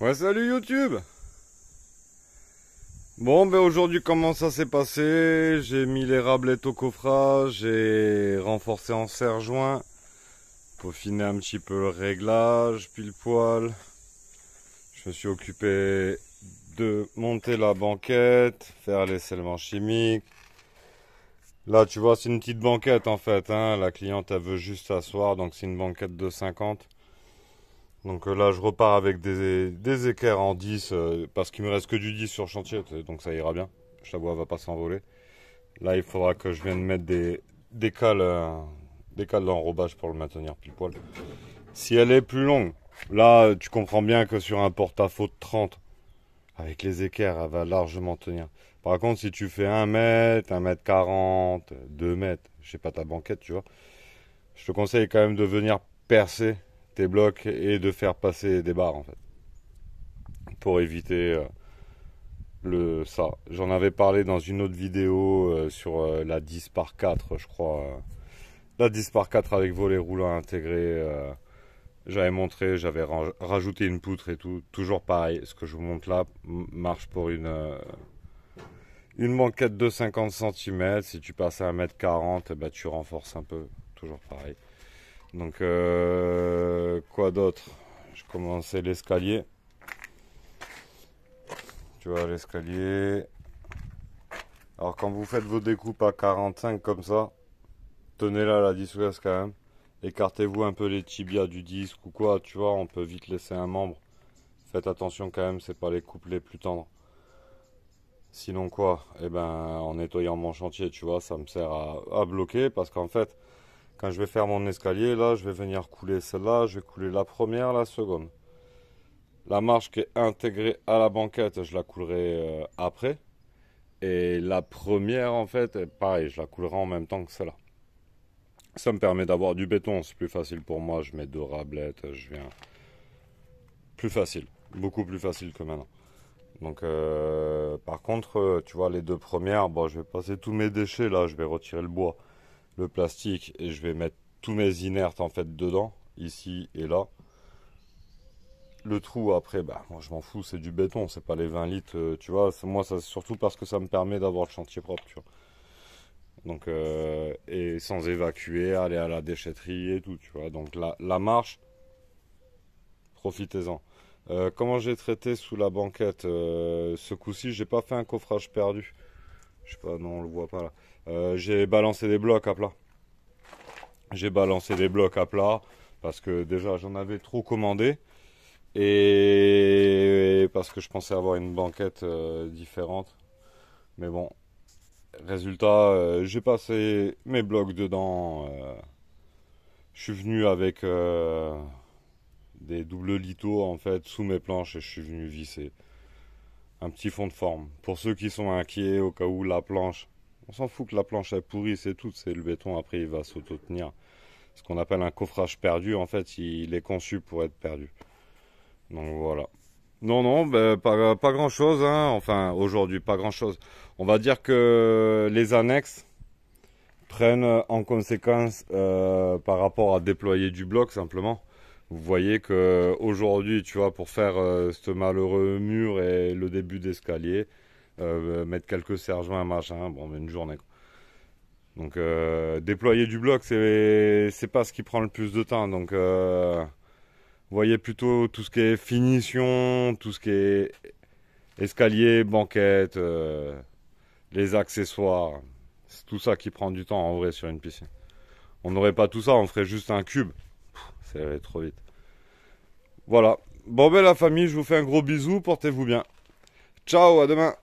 Ouais, salut YouTube Bon, ben aujourd'hui, comment ça s'est passé J'ai mis les rablettes au coffrage, j'ai renforcé en serre-joint, peaufiné un petit peu le réglage, pile poil. Je me suis occupé de monter la banquette, faire les scellements chimiques. Là, tu vois, c'est une petite banquette en fait. Hein. La cliente, elle veut juste s'asseoir, donc c'est une banquette de 50. Donc euh, là, je repars avec des, équerres en 10 euh, parce qu'il me reste que du 10 sur chantier, donc ça ira bien. Je t'avoue, elle va pas s'envoler. Là, il faudra que je vienne mettre des, des cales, euh, des cales d'enrobage pour le maintenir pile poil. Si elle est plus longue, là, tu comprends bien que sur un porte de 30, avec les équerres, elle va largement tenir. Par contre, si tu fais 1 mètre, 1 mètre 40, 2 mètres, je sais pas ta banquette, tu vois, je te conseille quand même de venir percer tes blocs et de faire passer des barres en fait. Pour éviter euh, le ça. J'en avais parlé dans une autre vidéo euh, sur euh, la 10 par 4 je crois. La 10 par 4 avec volet roulant intégré. j'avais montré, j'avais rajouté une poutre et tout. Toujours pareil, ce que je vous montre là marche pour une une banquette de 50 cm, si tu passes à 1m40, eh ben, tu renforces un peu, toujours pareil. Donc, euh, quoi d'autre Je commençais l'escalier. Tu vois, l'escalier. Alors, quand vous faites vos découpes à 45 comme ça, tenez-la la disqueuse quand même. Écartez-vous un peu les tibias du disque ou quoi, tu vois, on peut vite laisser un membre. Faites attention quand même, c'est pas les coupes les plus tendres. Sinon quoi Eh ben, en nettoyant mon chantier, tu vois, ça me sert à bloquer parce qu'en fait, quand je vais faire mon escalier, là, je vais venir couler celle-là, je vais couler la première, la seconde. La marche qui est intégrée à la banquette, je la coulerai euh, après. Et la première, en fait, pareil, je la coulerai en même temps que celle-là. Ça me permet d'avoir du béton, c'est plus facile pour moi. Je mets deux rablettes, je viens. Plus facile, beaucoup plus facile que maintenant. Donc, euh, par contre, euh, tu vois, les deux premières, bon, je vais passer tous mes déchets là, je vais retirer le bois le plastique et je vais mettre tous mes inertes en fait dedans, ici et là. Le trou après, bah, moi je m'en fous, c'est du béton, c'est pas les 20 litres, euh, tu vois. Moi, c'est surtout parce que ça me permet d'avoir le chantier propre, tu vois. Donc, euh, et sans évacuer, aller à la déchetterie et tout, tu vois. Donc la, marche, profitez-en. Euh, comment j'ai traité sous la banquette Ce coup-ci, j'ai pas fait un coffrage perdu. Je sais pas, non, on le voit pas là. Euh, j'ai balancé des blocs à plat. J'ai balancé des blocs à plat parce que déjà j'en avais trop commandé et parce que je pensais avoir une banquette euh, différente. Mais bon, résultat, euh, j'ai passé mes blocs dedans. je suis venu avec des doubles litos en fait sous mes planches et je suis venu visser un petit fond de forme. Pour ceux qui sont inquiets au cas où la planche, on s'en fout que la planche est pourrie, c'est tout, c'est le béton, après il va s'auto-tenir. Ce qu'on appelle un coffrage perdu, en fait, il est conçu pour être perdu. Donc voilà. Non, non, ben, pas, grand chose, hein. enfin aujourd'hui, pas grand chose. On va dire que les annexes prennent en conséquence euh, par rapport à déployer du bloc simplement. Vous voyez que aujourd'hui, tu vois, pour faire euh, ce malheureux mur et début d'escalier, euh, mettre quelques sergents, joints machin, bon, une journée. Donc euh, déployer du bloc, c'est pas ce qui prend le plus de temps. Donc euh, voyez plutôt tout ce qui est finition, tout ce qui est escalier, banquette, les accessoires. C'est tout ça qui prend du temps en vrai sur une piscine. On n'aurait pas tout ça, on ferait juste un cube. C'est trop vite. Voilà. Bon ben la famille, je vous fais un gros bisou, portez-vous bien. Ciao, a domani.